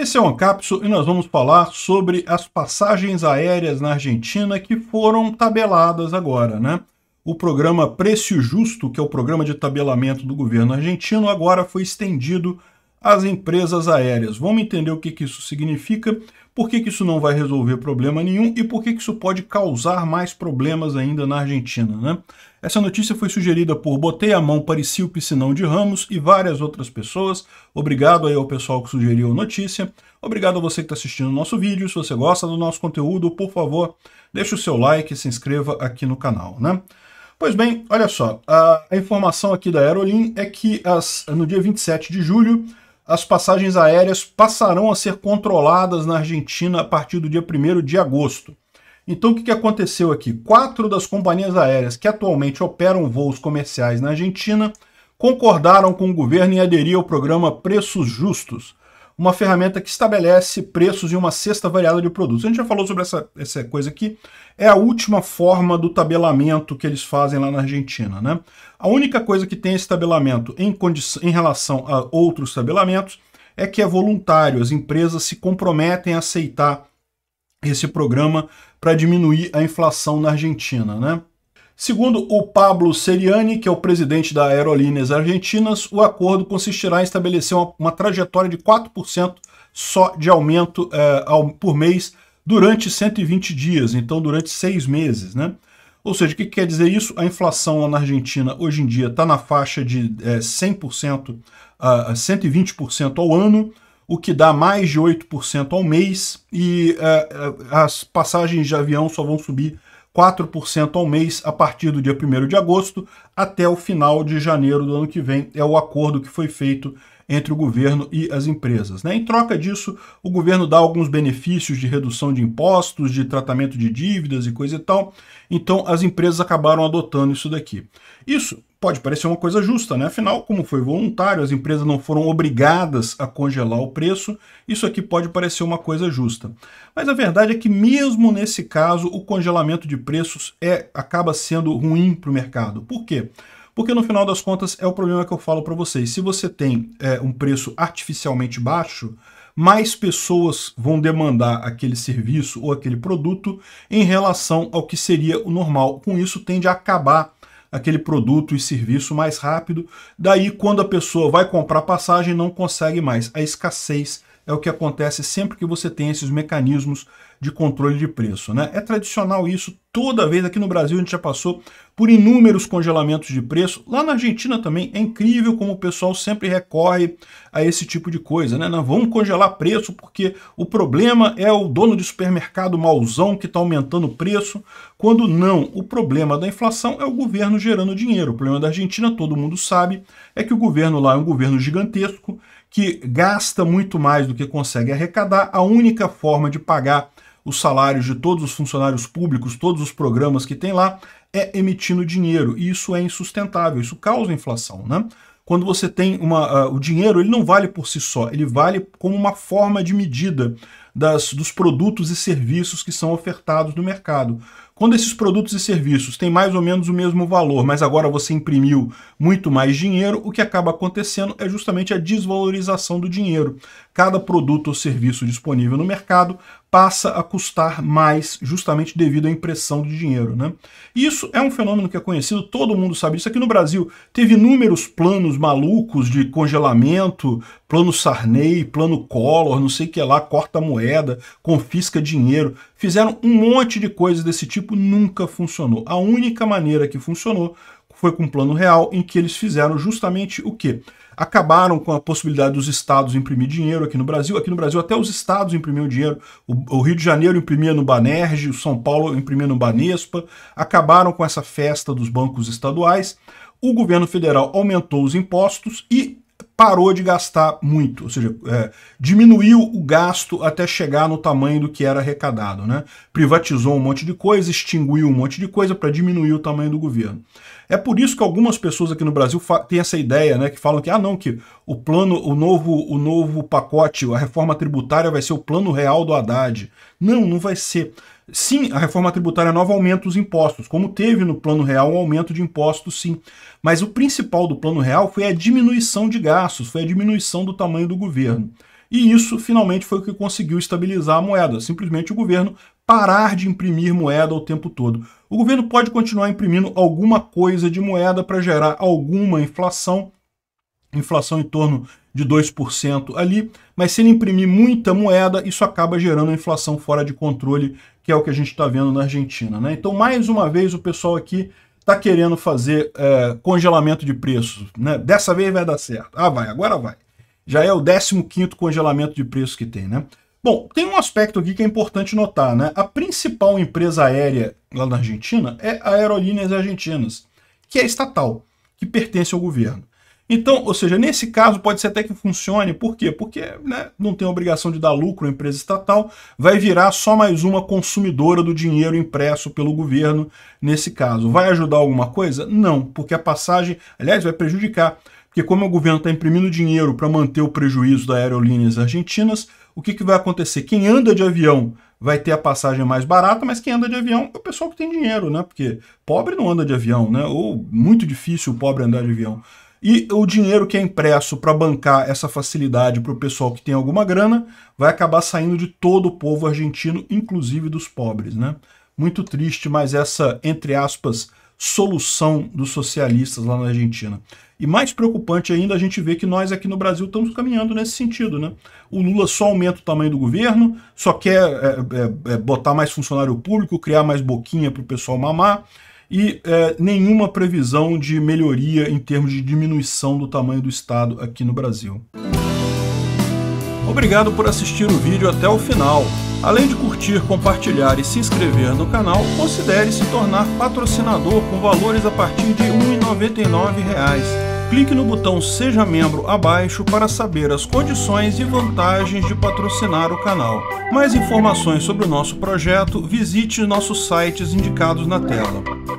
Esse é o Ancapso e nós vamos falar sobre as passagens aéreas na Argentina que foram tabeladas agora, né? O programa Preço Justo, que é o programa de tabelamento do governo argentino, agora foi estendido às empresas aéreas. Vamos entender o que, que isso significa, por que, que isso não vai resolver problema nenhum e por que, que isso pode causar mais problemas ainda na Argentina, né? Essa notícia foi sugerida por Botei a Mão Parecia o Piscinão de Ramos e várias outras pessoas. Obrigado aí ao pessoal que sugeriu a notícia. Obrigado a você que está assistindo o nosso vídeo. Se você gosta do nosso conteúdo, por favor, deixe o seu like e se inscreva aqui no canal, né? Pois bem, olha só, a informação aqui da Aerolim é que as, no dia 27 de julho as passagens aéreas passarão a ser controladas na Argentina a partir do dia 1 de agosto. Então, o que aconteceu aqui? Quatro das companhias aéreas que atualmente operam voos comerciais na Argentina concordaram com o governo em aderir ao programa Preços Justos, uma ferramenta que estabelece preços em uma cesta variada de produtos. A gente já falou sobre essa, essa coisa aqui. É a última forma do tabelamento que eles fazem lá na Argentina. Né? A única coisa que tem esse tabelamento em, em relação a outros tabelamentos é que é voluntário, as empresas se comprometem a aceitar esse programa para diminuir a inflação na Argentina, né? Segundo o Pablo Seriani, que é o presidente da Aerolíneas Argentinas, o acordo consistirá em estabelecer uma, uma trajetória de 4% só de aumento é, ao, por mês durante 120 dias, então durante seis meses. Né? Ou seja, o que quer dizer isso? A inflação na Argentina hoje em dia está na faixa de é, 100% a 120% ao ano, o que dá mais de 8% ao mês, e uh, as passagens de avião só vão subir 4% ao mês a partir do dia 1 de agosto até o final de janeiro do ano que vem. É o acordo que foi feito entre o governo e as empresas. Né? Em troca disso, o governo dá alguns benefícios de redução de impostos, de tratamento de dívidas e coisa e tal. Então, as empresas acabaram adotando isso daqui. Isso Pode parecer uma coisa justa, né? Afinal, como foi voluntário, as empresas não foram obrigadas a congelar o preço, isso aqui pode parecer uma coisa justa. Mas a verdade é que mesmo nesse caso, o congelamento de preços é acaba sendo ruim para o mercado. Por quê? Porque no final das contas é o problema que eu falo para vocês. Se você tem é, um preço artificialmente baixo, mais pessoas vão demandar aquele serviço ou aquele produto em relação ao que seria o normal. Com isso, tende a acabar aquele produto e serviço mais rápido. Daí, quando a pessoa vai comprar passagem, não consegue mais. A escassez é o que acontece sempre que você tem esses mecanismos de controle de preço. Né? É tradicional isso toda vez. Aqui no Brasil a gente já passou por inúmeros congelamentos de preço. Lá na Argentina também é incrível como o pessoal sempre recorre a esse tipo de coisa. Né? Não, vamos congelar preço porque o problema é o dono de supermercado mauzão que está aumentando o preço. Quando não, o problema da inflação é o governo gerando dinheiro. O problema da Argentina, todo mundo sabe, é que o governo lá é um governo gigantesco que gasta muito mais do que consegue arrecadar, a única forma de pagar os salários de todos os funcionários públicos, todos os programas que tem lá, é emitindo dinheiro. E isso é insustentável, isso causa inflação, né? Quando você tem uma, uh, o dinheiro, ele não vale por si só, ele vale como uma forma de medida das, dos produtos e serviços que são ofertados no mercado. Quando esses produtos e serviços têm mais ou menos o mesmo valor, mas agora você imprimiu muito mais dinheiro, o que acaba acontecendo é justamente a desvalorização do dinheiro. Cada produto ou serviço disponível no mercado passa a custar mais justamente devido à impressão de dinheiro. Né? Isso é um fenômeno que é conhecido, todo mundo sabe isso. Aqui no Brasil teve inúmeros planos malucos de congelamento, plano Sarney, plano Collor, não sei o que lá, corta moeda, confisca dinheiro. Fizeram um monte de coisas desse tipo, nunca funcionou. A única maneira que funcionou foi com um plano real em que eles fizeram justamente o quê? acabaram com a possibilidade dos estados imprimir dinheiro aqui no Brasil. Aqui no Brasil até os estados imprimiam dinheiro. O, o Rio de Janeiro imprimia no Banerj, o São Paulo imprimia no Banespa. Acabaram com essa festa dos bancos estaduais. O governo federal aumentou os impostos e parou de gastar muito, ou seja, é, diminuiu o gasto até chegar no tamanho do que era arrecadado. Né? Privatizou um monte de coisa, extinguiu um monte de coisa para diminuir o tamanho do governo. É por isso que algumas pessoas aqui no Brasil têm essa ideia, né, que falam que ah não, que o plano, o novo, o novo pacote, a reforma tributária vai ser o plano real do Haddad. Não, não vai ser. Sim, a reforma tributária nova aumenta os impostos, como teve no plano real um aumento de impostos, sim. Mas o principal do plano real foi a diminuição de gastos passos foi a diminuição do tamanho do governo. E isso finalmente foi o que conseguiu estabilizar a moeda, simplesmente o governo parar de imprimir moeda o tempo todo. O governo pode continuar imprimindo alguma coisa de moeda para gerar alguma inflação, inflação em torno de 2% ali, mas se ele imprimir muita moeda, isso acaba gerando inflação fora de controle, que é o que a gente está vendo na Argentina. Né? Então, mais uma vez, o pessoal aqui está querendo fazer é, congelamento de preços, né? Dessa vez vai dar certo. Ah, vai, agora vai. Já é o 15 congelamento de preços que tem, né? Bom, tem um aspecto aqui que é importante notar, né? A principal empresa aérea lá na Argentina é a Aerolíneas Argentinas, que é estatal, que pertence ao governo. Então, ou seja, nesse caso pode ser até que funcione, por quê? Porque né, não tem obrigação de dar lucro à empresa estatal, vai virar só mais uma consumidora do dinheiro impresso pelo governo nesse caso. Vai ajudar alguma coisa? Não, porque a passagem, aliás, vai prejudicar. Porque como o governo está imprimindo dinheiro para manter o prejuízo das aerolíneas argentinas, o que, que vai acontecer? Quem anda de avião vai ter a passagem mais barata, mas quem anda de avião é o pessoal que tem dinheiro, né? Porque pobre não anda de avião, né? Ou muito difícil o pobre andar de avião. E o dinheiro que é impresso para bancar essa facilidade para o pessoal que tem alguma grana vai acabar saindo de todo o povo argentino, inclusive dos pobres. Né? Muito triste, mas essa, entre aspas, solução dos socialistas lá na Argentina. E mais preocupante ainda, a gente vê que nós aqui no Brasil estamos caminhando nesse sentido. Né? O Lula só aumenta o tamanho do governo, só quer é, é, é botar mais funcionário público, criar mais boquinha para o pessoal mamar, e é, nenhuma previsão de melhoria em termos de diminuição do tamanho do Estado aqui no Brasil. Obrigado por assistir o vídeo até o final. Além de curtir, compartilhar e se inscrever no canal, considere se tornar patrocinador com valores a partir de R$ 1,99 clique no botão Seja Membro abaixo para saber as condições e vantagens de patrocinar o canal. Mais informações sobre o nosso projeto, visite nossos sites indicados na tela.